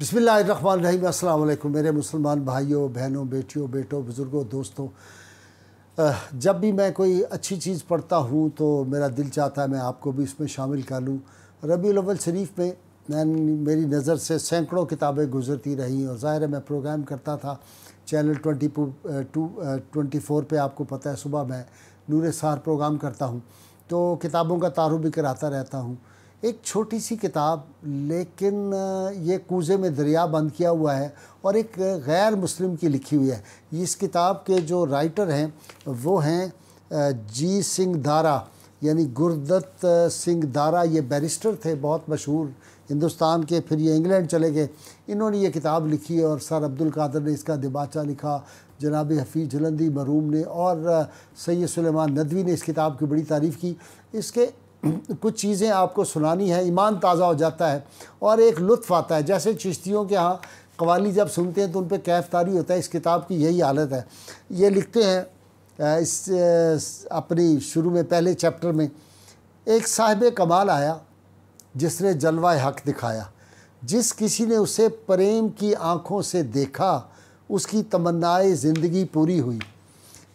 बिसमीम् अल्लाम मेरे मुसलमान भाइयों बहनों बेटियों बेटों बुज़ुर्गों दोस्तों जब भी मैं कोई अच्छी चीज़ पढ़ता हूँ तो मेरा दिल चाहता है मैं आपको भी इसमें शामिल कर लूँ रबी अव्वल शरीफ में मैं मेरी नज़र से सैकड़ों किताबें गुजरती रहीं और ज़ाहिर है मैं प्रोग्राम करता था channel twenty two twenty four पर आपको पता है सुबह मैं नूर सार प्रोग्राम करता हूँ तो किताबों का तारुफ भी कराता रहता हूँ एक छोटी सी किताब लेकिन ये कूजे में दरिया बंद किया हुआ है और एक गैर मुस्लिम की लिखी हुई है इस किताब के जो राइटर हैं वो हैं जी सिंह दारा यानी गुरदत्त सिंह दारा ये बैरिस्टर थे बहुत मशहूर हिंदुस्तान के फिर ये इंग्लैंड चले गए इन्होंने ये किताब लिखी और सर अब्दुल कादर ने इसका दिबाचा लिखा जनाब हफीज जलंदी मरूम ने और सैद सुलेमान नदवी ने इस किताब की बड़ी तारीफ़ की इसके कुछ चीज़ें आपको सुनानी है ईमान ताज़ा हो जाता है और एक लुत्फ़ आता है जैसे चिश्तियों के यहाँ कवाली जब सुनते हैं तो उन पर कैफ तारी होता है इस किताब की यही हालत है ये लिखते हैं इस अपनी शुरू में पहले चैप्टर में एक साहिब कमाल आया जिसने जलवा हक दिखाया जिस किसी ने उसे प्रेम की आँखों से देखा उसकी तमन्नाए ज़िंदगी पूरी हुई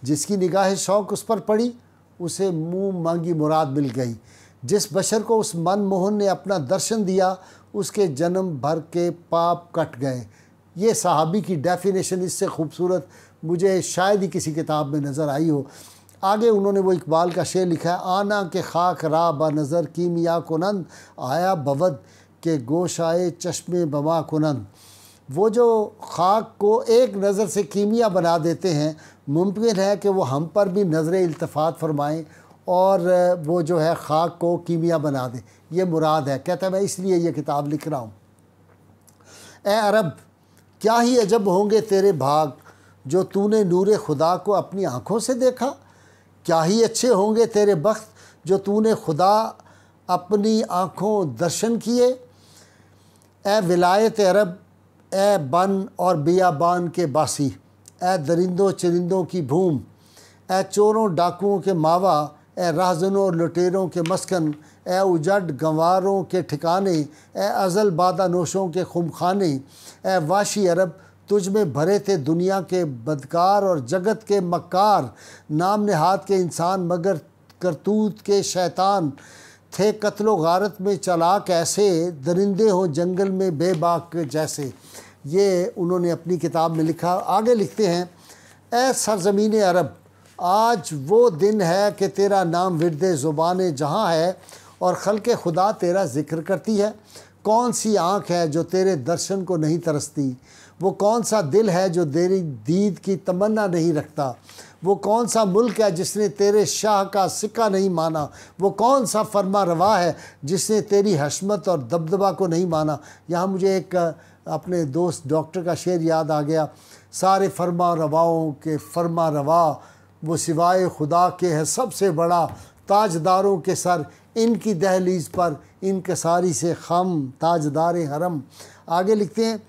जिसकी निगाह शौक़ उस पर पड़ी उसे मुँह मांगी मुराद मिल गई जिस बशर को उस मनमोहन ने अपना दर्शन दिया उसके जन्म भर के पाप कट गए ये सहाबी की डेफिनेशन इससे खूबसूरत मुझे शायद ही किसी किताब में नज़र आई हो आगे उन्होंने वो इकबाल का शेर लिखा है आना के खाक रा ब नज़र कीमिया कुनंद आया बवद के गोश आए चश्मे बमा कुनंद वो जो खाक को एक नज़र से कीमिया बना देते हैं मुमकिन है कि वो हम पर भी नज़र इल्तफ़ात फरमाएँ और वो जो है ख़ाक को कीमिया बना दे ये मुराद है कहता है मैं इसलिए ये किताब लिख रहा हूँ ए अरब क्या ही अजब होंगे तेरे भाग जो तूने नूर खुदा को अपनी आँखों से देखा क्या ही अच्छे होंगे तेरे वक्त जो तूने खुदा अपनी आँखों दर्शन किए ए विलायत अरब ए बन और बियाबान के बासी ए दरिंदों चरिंदों की भूम ए चोरों डाकुओं के मावा ए राजनों और लुटेरों के मस्कन ए उजड गंवारों के ठिकाने ए अज़ल बादा नोशों के खुमखाने ए वाशी अरब तुझ में भरे थे दुनिया के बदकार और जगत के मक्कार नाम नहाद के इंसान मगर करतूत के शैतान थे कत्लो गारत में चलाक ऐसे दरिंदे हों जंगल में बेबाक जैसे ये उन्होंने अपनी किताब में लिखा आगे लिखते हैं ए सरजमीन अरब आज वो दिन है कि तेरा नाम विरद ज़ुबान जहाँ है और खल के खुदा तेरा ज़िक्र करती है कौन सी आँख है जो तेरे दर्शन को नहीं तरसती वो कौन सा दिल है जो तेरी दीद की तमन्ना नहीं रखता वो कौन सा मुल्क है जिसने तेरे शाह का सिक्का नहीं माना वो कौन सा फरमा रवा है जिसने तेरी हशमत और दबदबा को नहीं माना यहाँ मुझे एक अपने दोस्त डॉक्टर का शेर याद आ गया सारे फरमा रवाओं के फरमा रवा वो सिवाय खुदा के है सबसे बड़ा ताजदारों के सर इनकी दहलीज पर इनके सारी से खम ताजदार हरम आगे लिखते हैं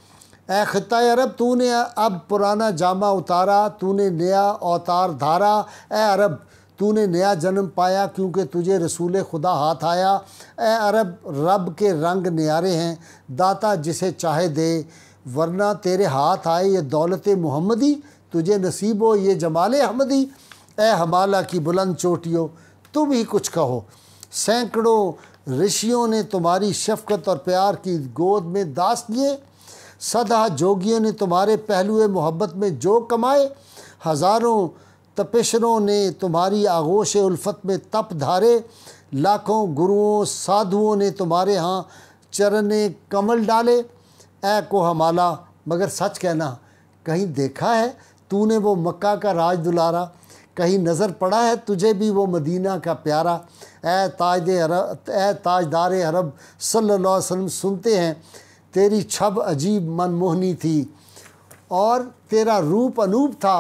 ए ख़त अरब तूने अब पुराना जामा उतारा तूने नया अवतार धारा ए अरब तूने नया जन्म पाया क्योंकि तुझे रसूल खुदा हाथ आया ए अरब रब के रंग न्यारे हैं दाता जिसे चाहे दे वरना तेरे हाथ आए ये दौलत मोहम्मदी तुझे नसीब हो ये जमाल अहमदी ए हमाला की बुलंद चोटियों तुम ही कुछ कहो सैकड़ों ऋषियों ने तुम्हारी शफकत और प्यार की गोद में दास दिए सदा जोगियों ने तुम्हारे पहलुए मोहब्बत में जो कमाए हज़ारों तपेशरों ने तुम्हारी आगोश उल्फत में तप धारे लाखों गुरुओं साधुओं ने तुम्हारे यहाँ चरने कमल डाले ए को हमाला मगर सच कहना कहीं देखा है तूने वो मक्का का राज दुलारा कहीं नज़र पड़ा है तुझे भी वो मदीना का प्यारा ए ताज अरब ए ताजदार अरब सल्लल्लाहु अलैहि वसल्लम सुनते हैं तेरी छब अजीब मनमोहनी थी और तेरा रूप अनूप था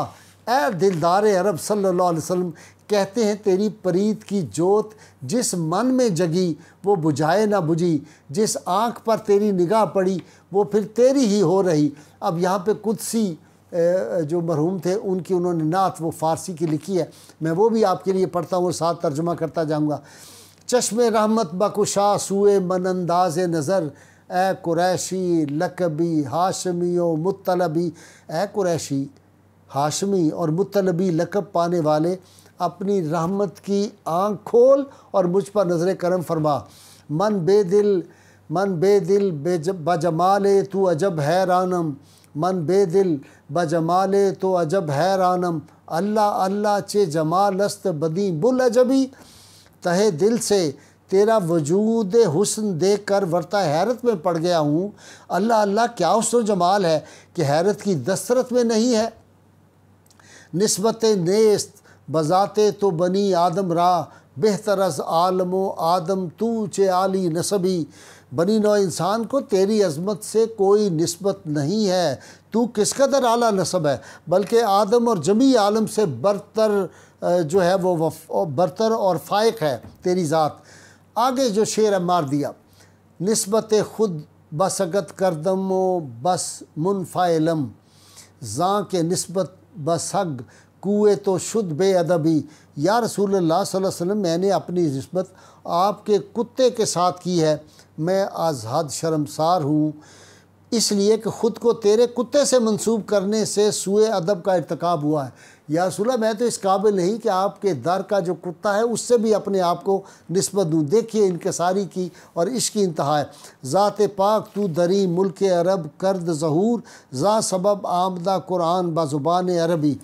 ए दिलदार अरब सल्लल्लाहु अलैहि वसल्लम कहते हैं तेरी परीत की जोत जिस मन में जगी वो बुझाए ना बुझी जिस आँख पर तेरी निगाह पड़ी वो फिर तेरी ही हो रही अब यहाँ पे कुदसी जो मरहूम थे उनकी उन्होंने नात वो फ़ारसी की लिखी है मैं वो भी आपके लिए पढ़ता हूँ और साथ तर्जुमा करता जाऊँगा चश्म रहमत बकुशा सूए मन अंदाज नज़र ए कुरैशी लकबी हाशमी और मुतलबी ए कुरैशी हाशमी और मुतलबी लकब पाने वाले अपनी रहमत की आँख खोल और मुझ पर नज़र करम फरमा मन बेदिल मन बेदिल बेज बजमाल तू अजब हैरानम मन बेदिल जमाल तो अजब हैरानम अल्लाह अल्लाह चे जमालस्त बदी बुल अजबी तहे दिल से तेरा वजूद हुसन देख कर वरता हैरत में पड़ गया हूँ अल्लाह अल्लाह क्या उस जमाल है कि हैरत की दसरत में नहीं है नस्बत नेस्त बजाते तो बनी आदम रा बेहतर अज आलम आदम तू चे आली नसबी बनी नौ इंसान को तेरी अजमत से कोई नस्बत नहीं है तू किस कदर आला नसब है बल्कि आदम और जमी आलम से बरतर जो है वो बरतर और फ़ायक है तेरी ज़ात आगे जो शेर है मार दिया नस्बत खुद बसगत करदम बस मुनफ़ालम जाँ के नस्बत बसग कुए तो शुद्ध बेअदबी या रसूल अल्लाह वसम मैंने अपनी नस्बत आपके कुत्ते के साथ की है मैं आज़ाद शर्मसार हूँ इसलिए कि ख़ुद को तेरे कुत्ते से मंसूब करने से सूए अदब का इरतकब हुआ है या रसुल्ला मैं तो इस काबिल नहीं कि आपके दर का जो कुत्ता है उससे भी अपने आप को नस्बत दूँ देखिए इनकसारी की और इसकी इंतहा है ज़ात पाक तू दरी मुल्क अरब करद जहूर ज़ा सबब आमदा कुरान बाज़ुबान अरबी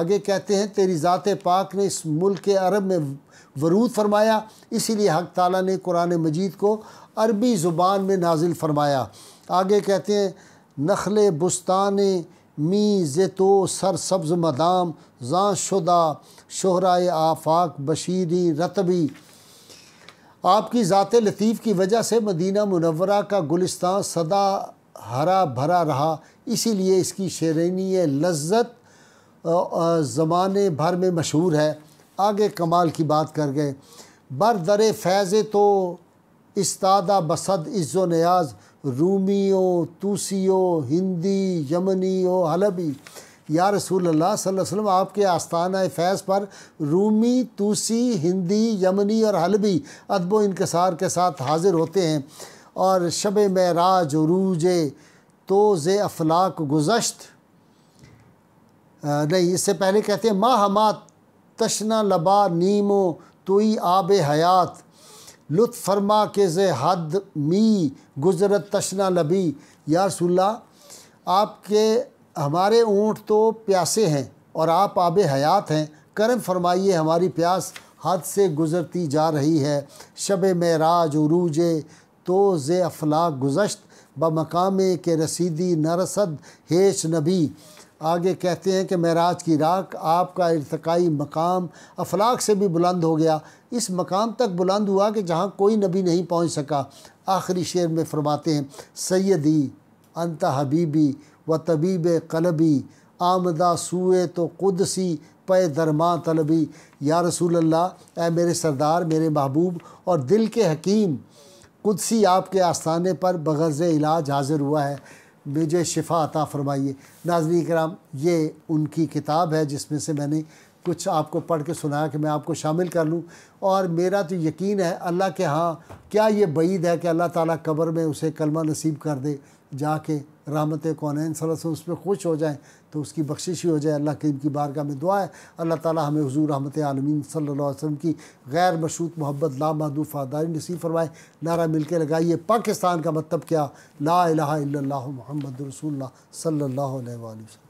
आगे कहते हैं तेरी ज़ात पाक ने इस मुल्क अरब में वरूद फरमाया इसीलिए हक ताली ने कुरान मजीद को अरबी ज़ुबान में नाजिल फरमाया आगे कहते हैं नखल बुस्तान मी जेतो सर सब्ज़ मदाम जां शुदा शहरा आफाक बशीरी रतबी आपकी ज़ात लतीफ़ की वजह से मदीना मुनवरा का गुलिस्तान सदा हरा भरा रहा इसीलिए इसकी शेरनी लज्जत ज़माने भर में मशहूर है आगे कमाल की बात कर गए बर दर फैज़ तो इस्तादा बसद इज़्ज़ो नयाज़ रूमी हो तूसी हो हिंदी यमनी हो हलबी या रसूल अल्लाह वसल्लम आपके आस्थाना फैज़ पर रूमी तूसी हिंदी यमनी और हलबी अदब इनकसार के साथ हाज़िर होते हैं और शब महराज रूज जे अफलाक गुजशत नहीं इससे पहले कहते हैं माह हमा तशना लबा नीमो तुई आब हयात लुत्फरमा के जे हद मी गुजरत तशना लबी या रसुल्ला आपके हमारे ऊँट तो प्यासे हैं और आप आब हयात हैं करम फरमाइए हमारी प्यास हद से गुज़रती जा रही है शब मराज उरूजे तो जे अफलाक गुजशत ब मकाम के रसीदी नरसद हेश नबी आगे कहते हैं कि महराज की राख आपका इरतकई मकाम अफलाक से भी बुलंद हो गया इस मकाम तक बुलंद हुआ कि जहाँ कोई नबी नहीं पहुँच सका आखिरी शेर में फरमाते हैं सैदी अंत हबीबी व तबीब कलबी आमदा सूए तो कुदसी पे दरमा तलबी या रसूल अल्लाह ए मेरे सरदार मेरे महबूब और दिल के हकीम कुदसी आपके आस्थाने पर बगज़ इलाज हाज़िर हुआ है मुझे शिफा अता फरमाइए नाजरी कराम ये उनकी किताब है जिसमें से मैंने कुछ आपको पढ़ के सुनाया कि मैं आपको शामिल कर लूँ और मेरा तो यकीन है अल्लाह के हाँ क्या ये बईद है कि अल्लाह ताला कब्र में उसे कलमा नसीब कर दे जाके रहमत कौन सरस उस पर खुश हो जाएँ तो उसकी बख्शिश ही हो जाए अल्लाह करीम की बारगाह में दुआ है अल्लाह ताला हमें हजूर रहमत आलमीन सल्ला वसम की गैर मशरूत मोहब्बत ला लामदू फ़ादारी नसीब फरमाए नारा मिल के लगाइए पाकिस्तान का मतलब क्या ला इलाहा इल्लल्लाहु सल्ला रसूलुल्लाह सल्लल्लाहु अलैहि वसल्लम